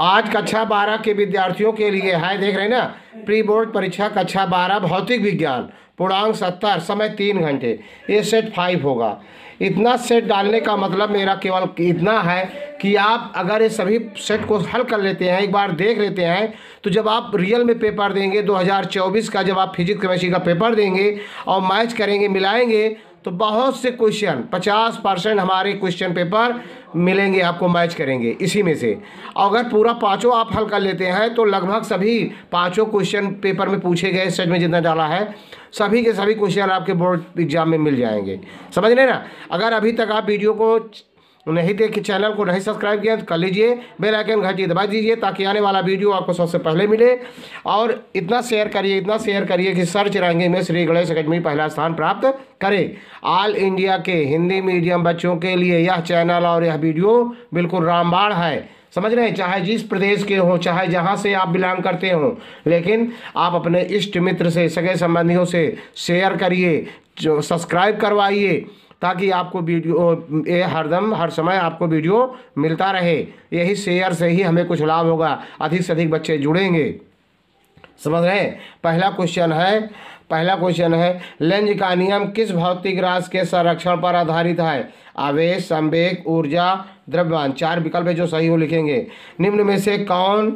आज कक्षा बारह के विद्यार्थियों के लिए है देख रहे हैं ना प्री बोर्ड परीक्षा कक्षा बारह भौतिक विज्ञान पूर्णांक सत्तर समय तीन घंटे ये सेट फाइव होगा इतना सेट डालने का मतलब मेरा केवल इतना है कि आप अगर ये सभी सेट को हल कर लेते हैं एक बार देख लेते हैं तो जब आप रियल में पेपर देंगे 2024 का जब आप फिजिक्स केमेस्ट्री का पेपर देंगे और मैच करेंगे मिलाएंगे तो बहुत से क्वेश्चन 50 परसेंट हमारे क्वेश्चन पेपर मिलेंगे आपको मैच करेंगे इसी में से अगर पूरा पाँचों आप हल कर लेते हैं तो लगभग सभी पाँचों क्वेश्चन पेपर में पूछे गए सेट में जितना डाला है सभी के सभी क्वेश्चन आपके बोर्ड एग्जाम में मिल जाएंगे समझ रहे ना अगर अभी तक आप वीडियो को नहीं देखे चैनल को नहीं सब्सक्राइब किया तो कर लीजिए बेल आइकन घटी दबा दीजिए ताकि आने वाला वीडियो आपको सबसे पहले मिले और इतना शेयर करिए इतना शेयर करिए कि सर्च रैंकिंग में श्री गणेश अकेडमी पहला स्थान प्राप्त करे ऑल इंडिया के हिंदी मीडियम बच्चों के लिए यह चैनल और यह वीडियो बिल्कुल रामबाण है समझ रहे हैं चाहे जिस प्रदेश के हों चाहे जहाँ से आप बिलोंग करते हों लेकिन आप अपने इष्ट मित्र से सगे संबंधियों से शेयर करिए सब्सक्राइब करवाइए ताकि आपको वीडियो ये हरदम हर समय आपको वीडियो मिलता रहे यही शेयर से ही हमें कुछ लाभ होगा अधिक से अधिक बच्चे जुड़ेंगे समझ रहे पहला क्वेश्चन है पहला क्वेश्चन है लेंज का नियम किस भौतिक राज के संरक्षण पर आधारित है आवेश संवेग ऊर्जा द्रव्यमान चार विकल्प जो सही हो लिखेंगे निम्न में से कौन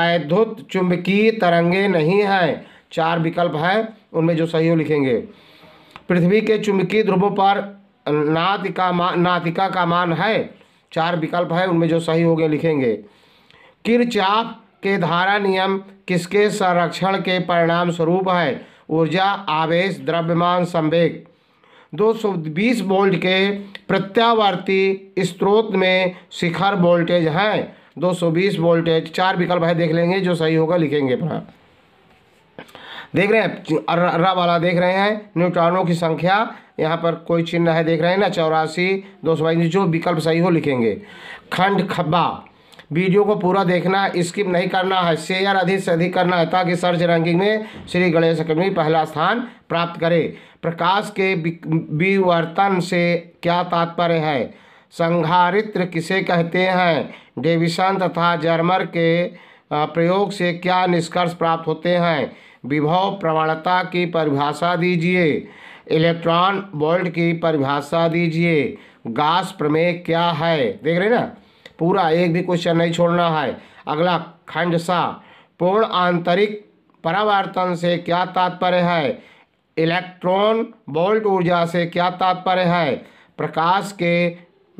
वैद्युत चुंबकीय तरंगे नहीं हैं चार विकल्प हैं उनमें जो सही हो लिखेंगे पृथ्वी के चुंबकीय ध्रुवों पर नातिका मान नातिका का मान है चार विकल्प है उनमें जो सही हो गए लिखेंगे किरचाप के धारा नियम किसके संरक्षण के परिणाम स्वरूप है ऊर्जा आवेश द्रव्यमान संवेग 220 वोल्ट के प्रत्यावर्ती स्त्रोत में शिखर वोल्टेज है 220 वोल्टेज चार विकल्प है देख लेंगे जो सही होगा लिखेंगे अपना देख रहे हैं अर्रा वाला देख रहे हैं न्यूट्रॉनों की संख्या यहाँ पर कोई चिन्ह है देख रहे हैं ना चौरासी दो सौ जो विकल्प सही हो लिखेंगे खंड खब्बा वीडियो को पूरा देखना स्किप नहीं करना है शेयर अधिक से अधिक करना है ताकि सर्च रैंकिंग में श्री गणेश अकेडमी पहला स्थान प्राप्त करे प्रकाश के विवर्तन से क्या तात्पर्य है संघारित्र किसे कहते हैं डेविसन तथा जर्मर के प्रयोग से क्या निष्कर्ष प्राप्त होते हैं विभव प्रवणता की परिभाषा दीजिए इलेक्ट्रॉन वोल्ट की परिभाषा दीजिए गास प्रमेय क्या है देख रहे ना पूरा एक भी क्वेश्चन नहीं छोड़ना है अगला खंड सा पूर्ण आंतरिक परावर्तन से क्या तात्पर्य है इलेक्ट्रॉन वोल्ट ऊर्जा से क्या तात्पर्य है प्रकाश के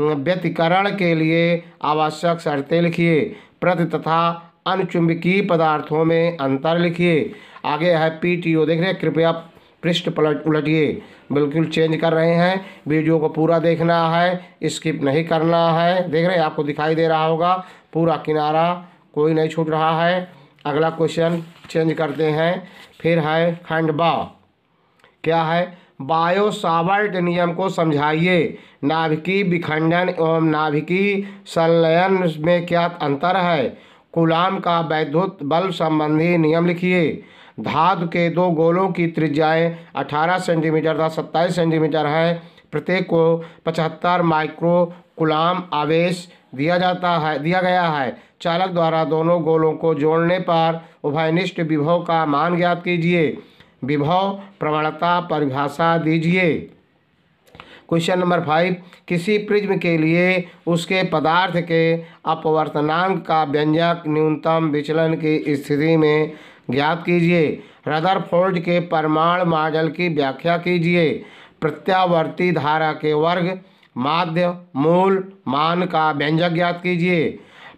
व्यतिकरण के लिए आवश्यक शर्तें लिखिए प्रति तथा अनुचुंबकीय पदार्थों में अंतर लिखिए आगे है पी टी ओ देख रहे हैं कृपया पृष्ठ पलट उलटिए बिल्कुल चेंज कर रहे हैं वीडियो को पूरा देखना है स्किप नहीं करना है देख रहे हैं आपको दिखाई दे रहा होगा पूरा किनारा कोई नहीं छूट रहा है अगला क्वेश्चन चेंज करते हैं फिर है खंड बा क्या है बायो सावर्ट नियम को समझाइए नाभिकी विखंडन एवं नाभिकी संलयन में क्या अंतर है कुलाम का वैद्युत बल संबंधी नियम लिखिए धातु के दो गोलों की त्रिज्याएं 18 सेंटीमीटर तथा सत्ताईस सेंटीमीटर है प्रत्येक को 75 माइक्रो कुलाम आवेश दिया जाता है दिया गया है चालक द्वारा दोनों गोलों को जोड़ने पर उभयनिष्ठ विभव का मान ज्ञात कीजिए विभव प्रवणता परिभाषा दीजिए क्वेश्चन नंबर फाइव किसी प्रिज्म के लिए उसके पदार्थ के अपवर्तनांक का व्यंजक न्यूनतम विचलन की स्थिति में ज्ञात कीजिए रदरफोर्ड के परमाणु मॉडल की व्याख्या कीजिए प्रत्यावर्ती धारा के वर्ग माध्य मूल मान का व्यंजक ज्ञात कीजिए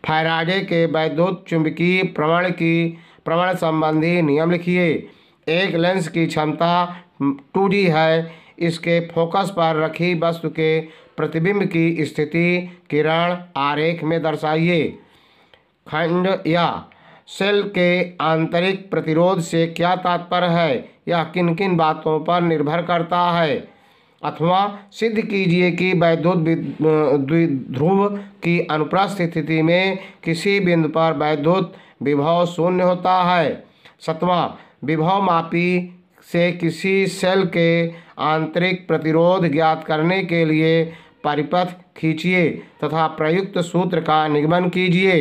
फैराडे के वैद्युत चुंबकीय प्रमाण की प्रमाण संबंधी नियम लिखिए एक लेंस की क्षमता टू है इसके फोकस पर रखी वस्तु के प्रतिबिंब की स्थिति किरण आरेख में दर्शाइए खंड या सेल के आंतरिक प्रतिरोध से क्या तात्पर्य है यह किन किन बातों पर निर्भर करता है अथवा सिद्ध कीजिए कि वैद्युत ध्रुव की अनुप्रस्थ स्थिति में किसी बिंदु पर वैद्युत विभव शून्य होता है सतवा विभव मापी से किसी सेल के आंतरिक प्रतिरोध ज्ञात करने के लिए परिपथ खींचिए तथा प्रयुक्त सूत्र का निगमन कीजिए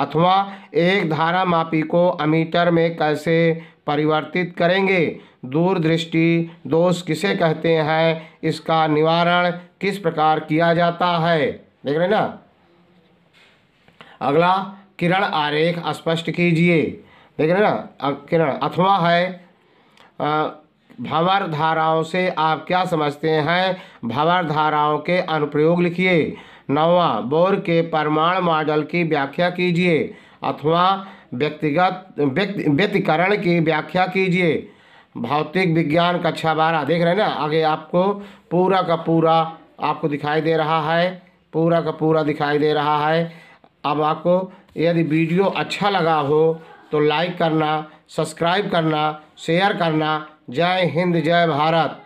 अथवा एक धारा मापी को अमीटर में कैसे परिवर्तित करेंगे दूरदृष्टि दोष किसे कहते हैं इसका निवारण किस प्रकार किया जाता है देख रहे ना अगला किरण आरेख स्पष्ट कीजिए देख रहे ना किरण अथवा है भंवर धाराओं से आप क्या समझते हैं भंवर धाराओं के अनुप्रयोग लिखिए नवा बोर के परमाणु मॉडल की व्याख्या कीजिए अथवा व्यक्तिगत व्यक्तिकरण की व्याख्या कीजिए भौतिक विज्ञान कक्षा बारह देख रहे हैं ना आगे आपको पूरा का पूरा आपको दिखाई दे रहा है पूरा का पूरा दिखाई दे रहा है अब आपको यदि वीडियो अच्छा लगा हो तो लाइक करना सब्सक्राइब करना शेयर करना जय हिंद जय भारत